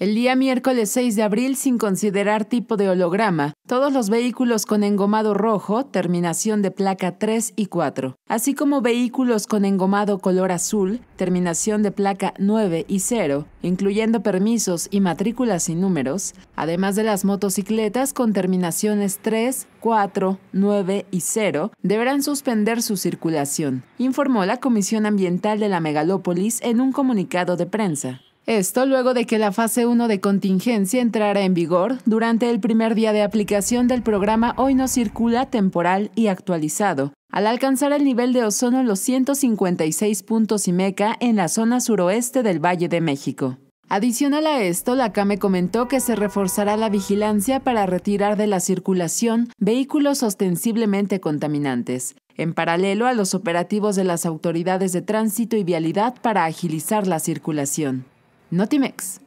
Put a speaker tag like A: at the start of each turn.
A: El día miércoles 6 de abril, sin considerar tipo de holograma, todos los vehículos con engomado rojo, terminación de placa 3 y 4, así como vehículos con engomado color azul, terminación de placa 9 y 0, incluyendo permisos y matrículas sin números, además de las motocicletas con terminaciones 3, 4, 9 y 0, deberán suspender su circulación, informó la Comisión Ambiental de la Megalópolis en un comunicado de prensa. Esto luego de que la fase 1 de contingencia entrara en vigor durante el primer día de aplicación del programa Hoy no circula temporal y actualizado, al alcanzar el nivel de ozono en los 156 puntos IMECA en la zona suroeste del Valle de México. Adicional a esto, la CAME comentó que se reforzará la vigilancia para retirar de la circulación vehículos ostensiblemente contaminantes, en paralelo a los operativos de las autoridades de tránsito y vialidad para agilizar la circulación. Notimex.